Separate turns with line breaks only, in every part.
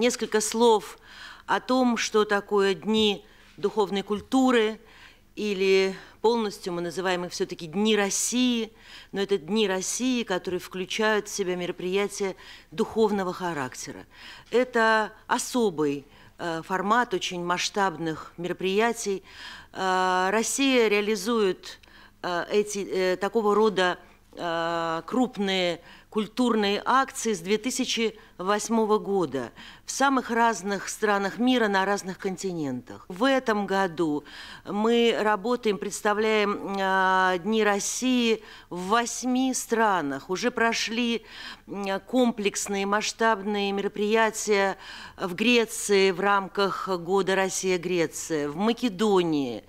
несколько слов о том, что такое дни духовной культуры, или полностью мы называем их все-таки Дни России, но это Дни России, которые включают в себя мероприятия духовного характера. Это особый э, формат очень масштабных мероприятий. Э, Россия реализует э, эти, такого рода крупные мероприятия, культурные акции с 2008 года в самых разных странах мира на разных континентах. В этом году мы работаем, представляем э, Дни России в восьми странах. Уже прошли а, комплексные масштабные мероприятия в Греции в рамках года Россия-Греция, в Македонии,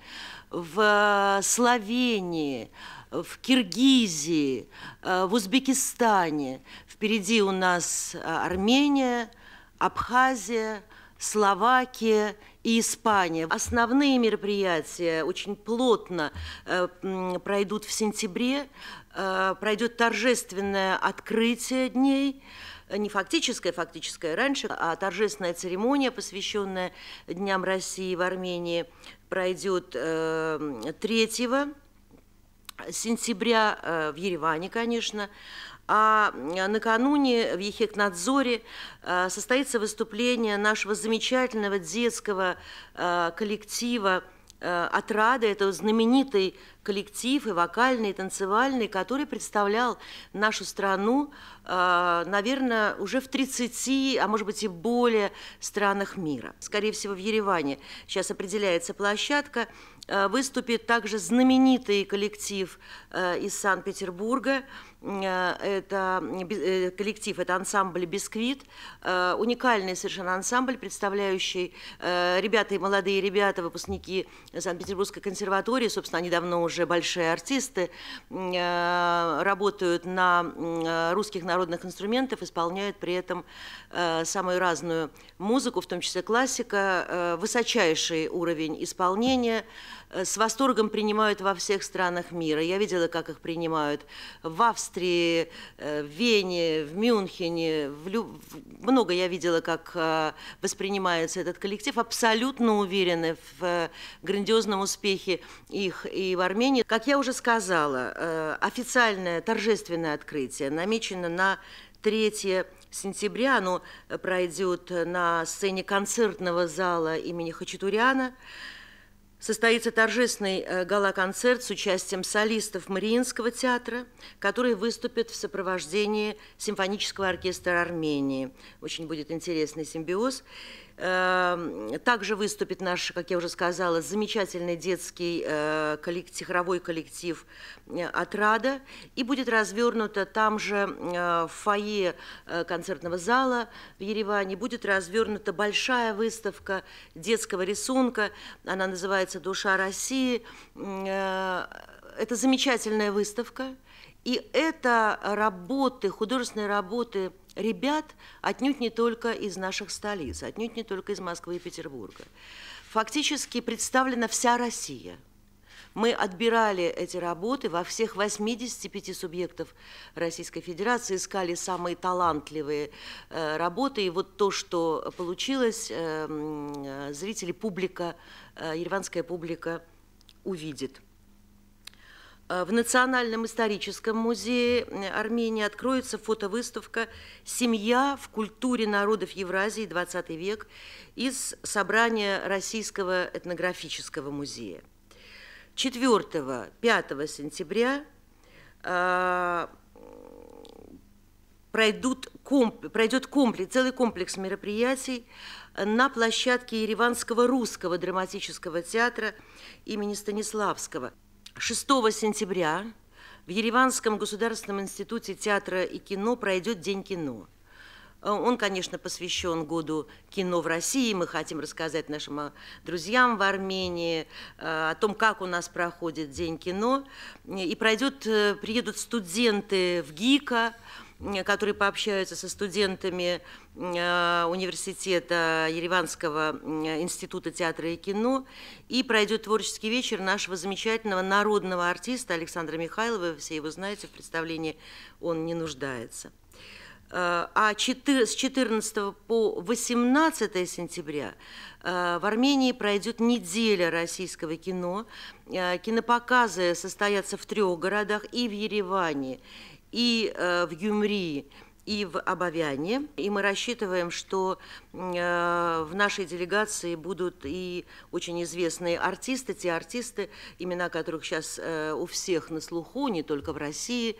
в а, Словении, в Киргизии, э, в Узбекистане. Впереди у нас э, Армения, Абхазия, Словакия и Испания. Основные мероприятия очень плотно э, пройдут в сентябре. Пройдет торжественное открытие дней не фактическое, фактическое раньше, а торжественная церемония, посвященная Дням России в Армении, пройдет 3 сентября э, в Ереване, конечно, а э, накануне в Ехекнадзоре э, состоится выступление нашего замечательного детского коллектива «Отрада». Это знаменитый коллектив и вокальный, и танцевальный, который представлял нашу страну, э, наверное, уже в 30, а может быть и более странах мира. Скорее всего, в Ереване сейчас определяется площадка. Э, выступит также знаменитый коллектив э, из Санкт-Петербурга. Это коллектив, это ансамбль «Бисквит». Уникальный совершенно ансамбль, представляющий ребята и молодые ребята, выпускники Санкт-Петербургской консерватории. Собственно, они давно уже уже большие артисты, э, работают на э, русских народных инструментах, исполняют при этом э, самую разную музыку, в том числе классика, высочайший уровень исполнения – Э, с восторгом принимают во всех странах мира. Я видела, как их принимают в Австрии, э, в Вене, в Мюнхене. В люб... Много я видела, как э, воспринимается этот коллектив. Абсолютно уверены в грандиозном успехе их и в Армении. Как я уже сказала, официальное торжественное открытие намечено на 3 сентября оно пройдет на сцене концертного зала имени Хачатуряна состоится торжественный э, гала-концерт с участием солистов Мариинского театра, которые выступят в сопровождении Симфонического оркестра Армении. Очень будет интересный симбиоз. Эм, также выступит наш, как я уже сказала, замечательный детский э, коллектив, цифровой коллектив э, «Отрада». И будет развернута там же э, в фойе концертного зала в Ереване будет развернута большая выставка детского рисунка. Она называется «Душа России». Это замечательная выставка, и это работы, художественные работы ребят отнюдь не только из наших столиц, отнюдь не только из Москвы и Петербурга. Фактически представлена вся Россия. Мы отбирали эти работы во всех 85 субъектов Российской Федерации, искали самые талантливые э, работы. И вот то, что получилось, эм, э, зрители, публика, э, ереванская публика увидит. Э, в Национальном историческом музее Армении откроется фотовыставка «Семья в культуре народов Евразии. XX век» из собрания Российского этнографического музея. 4-5 сентября э, пройдут комп, пройдет комплекс, целый комплекс мероприятий на площадке Ереванского русского драматического театра имени Станиславского. 6 сентября в Ереванском государственном институте театра и кино пройдет День кино. Э, он, конечно, посвящен году кино в России. Мы хотим рассказать нашим э, друзьям в Армении э, о том, как у нас проходит День кино. И пройдет, приедут студенты в ГИКа, которые пообщаются со студентами э, университета Ереванского э, института театра и кино. И пройдет творческий вечер нашего замечательного народного артиста Александра Михайлова. Вы все его знаете, в представлении он не нуждается. Э, а с 14 по 18 сентября в Армении пройдет неделя российского кино. Кинопоказы состоятся в трех городах и в Ереване, и э, в Юмри, и в Обовяне. И мы рассчитываем, что э, в нашей делегации будут и очень известные артисты, те артисты, имена которых сейчас э, у всех на слуху, не только в России,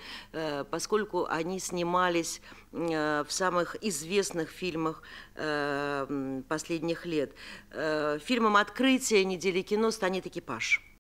поскольку они снимались в самых известных фильмах последних лет. Фильмом открытия недели кино станет «Экипаж».